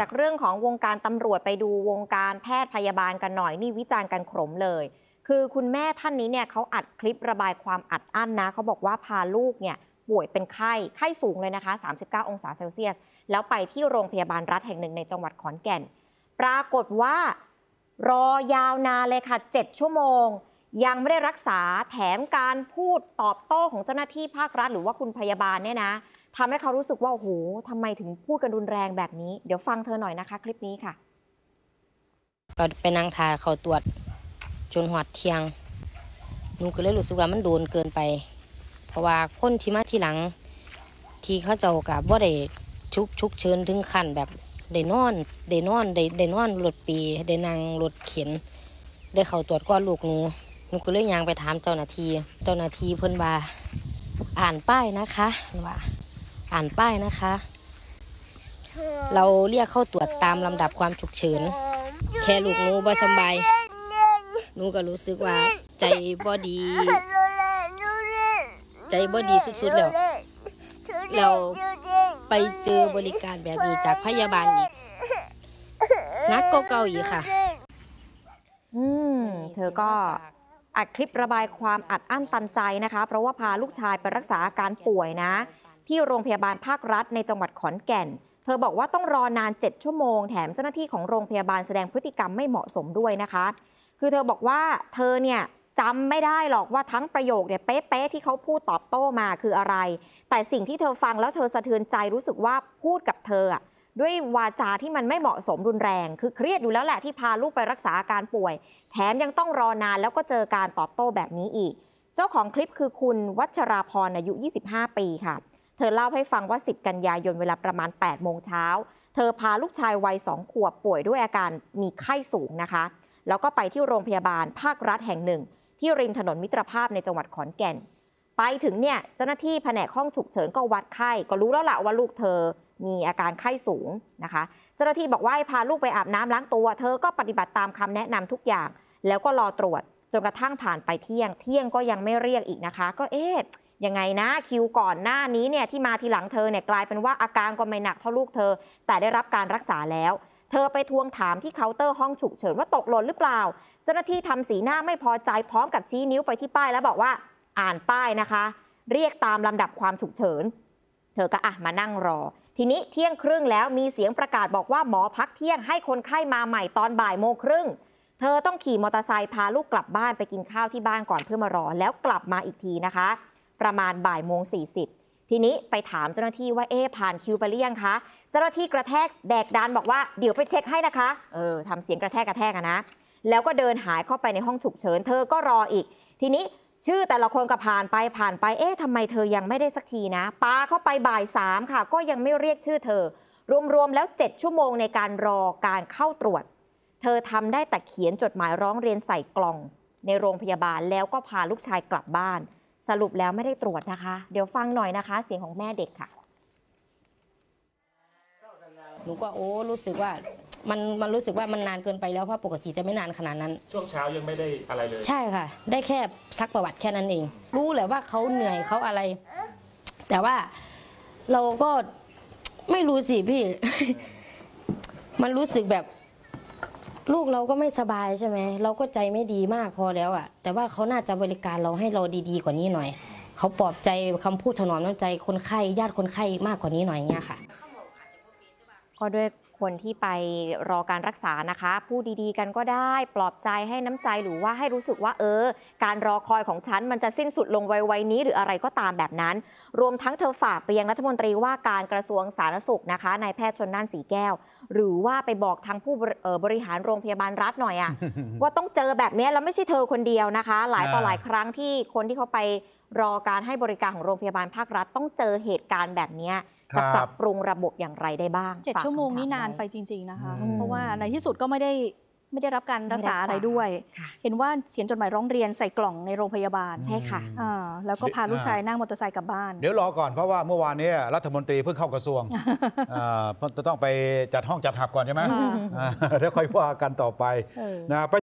จากเรื่องของวงการตำรวจไปดูวงการแพทย์พยาบาลกันหน่อย นี่วิจารณ์กันขมเลย คือคุณแม่ท่านนี้เนี่ยเขาอัดคลิประบายความอัดอั้นนะ เขาบอกว่าพาลูกเนี่ยป่วยเป็นไข้ ไข้สูงเลยนะคะ 39 องศาเซลเซียส แล้วไปที่โรงพยาบาลรัฐแห่งหนึ่งในจังหวัดขอนแก่น ปรากฏว่ารอยาวนานเลยค่ะ 7 ชั่วโมง ยังไม่ได้รักษาแถมการพูดตอบโต้ของเจ้าหน้าที่ภาครัฐ หรือว่าคุณพยาบาลเนี่ยนะทำให้เขารู้สึกว่า โอ้โหทำไมถึงพูดกันรุนแรงแบบนี้ เดี๋ยวฟังเธอหน่อยนะคะ คลิปนี้ค่ะ ก็ไปนั่งทา เขาตรวจจนหัดเทียง หนูก็เลยรู้สึกว่ามันโดนเกินไป เพราะว่า คนที่มาที่หลัง ที่เขาเจ้ากับว่าได้ชุกชุกเชิญถึงขั้นแบบ ได้นอนได้นอนได้ได้นอนรถปี ได้นั่งรถเข็นได้เขาตรวจก้อนลูกหนู หนูก็เลยยางไปถามเจ้าหน้าที่ เจ้าหน้าที่เพื่อนว่าอ่านป้ายนะคะว่าอ่านป้ายนะคะ เราเรียกเข้าตรวจตามลำดับความฉุกเฉิน แค่ลูกหนูบ่สบายหนูก็รู้สึกว่า ใจบ่ดี ใจบ่ดีสุดๆแล้ว เราไปเจอบริการแบบนี้จากพยาบาลอีกนักเก่าๆอีกค่ะ อืมเธอก็อัดคลิประบายความอัดอั้นตันใจนะคะ เพราะว่าพาลูกชายไปรักษาอาการป่วยนะที่โรงพยาบาลภาครัฐในจังหวัดขอนแก่น เธอบอกว่าต้องรอนาน 7 ชั่วโมง แถมเจ้าหน้าที่ของโรงพยาบาลแสดงพฤติกรรมไม่เหมาะสมด้วยนะคะ คือเธอบอกว่าเธอเนี่ยจำไม่ได้หรอกว่าทั้งประโยคเนี่ยเป๊ะๆที่เขาพูดตอบโต้มาคืออะไร แต่สิ่งที่เธอฟังแล้วเธอสะเทือนใจรู้สึกว่าพูดกับเธอ ด้วยวาจาที่มันไม่เหมาะสมรุนแรง คือเครียดอยู่แล้วแหละที่พาลูกไปรักษาอาการป่วย แถมยังต้องรอนานแล้วก็เจอการตอบโต้แบบนี้อีก เจ้าของคลิปคือคุณวัชราพรอายุ 25 ปีค่ะเธอเล่าให้ฟังว่า 10 กันยายนเวลาประมาณ8 โมงเช้า เธอพาลูกชายวัยสองขวบป่วยด้วยอาการมีไข้สูงนะคะ แล้วก็ไปที่โรงพยาบาล ภาครัฐแห่งหนึ่ง ที่ริมถนนมิตรภาพในจังหวัดขอนแก่น ไปถึงเนี่ยเจ้าหน้าที่แผนกห้องฉุกเฉินก็วัดไข้ ก็รู้แล้วละว่าลูกเธอมีอาการไข้สูงนะคะ เจ้าหน้าที่บอกว่าให้พาลูกไปอาบน้ำล้างตัว เธอก็ปฏิบัติตามคำแนะนำทุกอย่าง แล้วก็รอตรวจจนกระทั่งผ่านไปเที่ยง เที่ยงก็ยังไม่เรียกอีกนะคะ ก็เอ๊ะยังไงนะคิวก่อนหน้านี้เนี่ยที่มาทีหลังเธอเนี่ยกลายเป็นว่าอาการก็ไม่หนักเท่าลูกเธอแต่ได้รับการรักษาแล้ว เธอไปทวงถามที่เคาน์เตอร์ห้องฉุกเฉินว่าตกหล่นหรือเปล่าเจ้าหน้าที่ทำสีหน้าไม่พอใจพร้อมกับชี้นิ้วไปที่ป้ายแล้วบอกว่า อ่านป้ายนะคะ เรียกตามลำดับความฉุกเฉินเธอก็อ่ะมานั่งรอ ทีนี้เที่ยงครึ่งแล้วมีเสียงประกาศบอกว่าหมอพักเที่ยงให้คนไข้มาใหม่ตอนบ่ายโมงครึ่ง เธอต้องขี่มอเตอร์ไซค์พาลูกกลับบ้านไปกินข้าวที่บ้านก่อนเพื่อมารอ แล้วกลับมาอีกทีนะคะประมาณบ่ายโมง 40ทีนี้ไปถามเจ้าหน้าที่ ว่า เอ๊ผ่าน คิวไปหรือยังคะ เจ้าหน้าที่กระแทกแดก ดาน บอกว่าเดี๋ยวไปเช็คให้นะคะ เออทำเสียงกระแทกกระแทกนะ แล้วก็เดินหายเข้าไปในห้องฉุกเฉิน เธอก็รออีก ทีนี้ชื่อแต่ละคนก็ผ่านไปผ่านไป เอ๊ะทำไมเธอยังไม่ได้สักทีนะ ปาเข้าไปบ่ายสามค่ะ ก็ยังไม่เรียกชื่อเธอ รวมๆแล้ว7ชั่วโมงในการรอการเข้าตรวจ เธอทำได้แต่เขียนจดหมายร้องเรียนใส่กล่องในโรงพยาบาลแล้วก็พาลูกชายกลับบ้านสรุปแล้วไม่ได้ตรวจนะคะ เดี๋ยวฟังหน่อยนะคะเสียงของแม่เด็กค่ะ หนูก็โอ้รู้สึกว่า มันมันรู้สึกว่ามันนานเกินไปแล้วเพราะปกติจะไม่นานขนาดนั้น ช่วงเช้ายังไม่ได้อะไรเลย ใช่ค่ะ ได้แค่ซักประวัติแค่นั้นเอง รู้แหละว่าเขาเหนื่อยเขาอะไร แต่ว่า เราก็ไม่รู้สิพี่ มันรู้สึกแบบลูกเราก็ไม่สบายใช่ไหม เราก็ใจไม่ดีมากพอแล้วอะ่ะ แต่ว่าเขาน่าจะบริการเราให้เราดีๆ กว่านี้หน่อย เขาปลอบใจคำพูดถนอมน้ำใจคนไข้ญาติคนไข้มากกว่านี้หน่อยเงี้ยค่ะก็ด้วยคนที่ไปรอการรักษานะคะพูดดีๆกันก็ได้ปลอบใจให้น้ำใจหรือว่าให้รู้สึกว่าเออ การรอคอยของฉันมันจะสิ้นสุดลงไวๆนี้หรืออะไรก็ตามแบบนั้น รวมทั้งเธอฝากไปยังรัฐมนตรีว่าการกระทรวงสาธารณสุขนะคะนายแพทย์ชนน่านสีแก้ว หรือว่าไปบอกทางผู้บริหารโรงพยาบาลรัฐหน่อยอะว่าต้องเจอแบบนี้แล้วไม่ใช่เธอคนเดียวนะคะ หลายต่อหลายครั้งที่คนที่เขาไปรอการให้บริการของโรงพยาบาลภาครัฐ ต้องเจอเหตุการณ์แบบนี้จะปรับปรุงระบบอย่างไรได้บ้างเจ็ดชั่วโมงนี่นานไปจริง ๆ นะคะ เพราะว่าในที่สุดก็ไม่ได้ไม่ได้รับการรักษาอะไรด้วย เห็นว่าเขียนจดหมายร้องเรียนใส่กล่องในโรงพยาบาล ใช่ค่ะแล้วก็พาลูกชายนั่งมอเตอร์ไซค์กลับบ้าน เดี๋ยวรอก่อนเพราะว่าเมื่อวานนี้รัฐมนตรีเพิ่งเข้ากระทรวงจะต้องไปจัดห้องจัดหับก่อนใช่ไหมเดี๋ยวค่อยว่ากันต่อไปนะ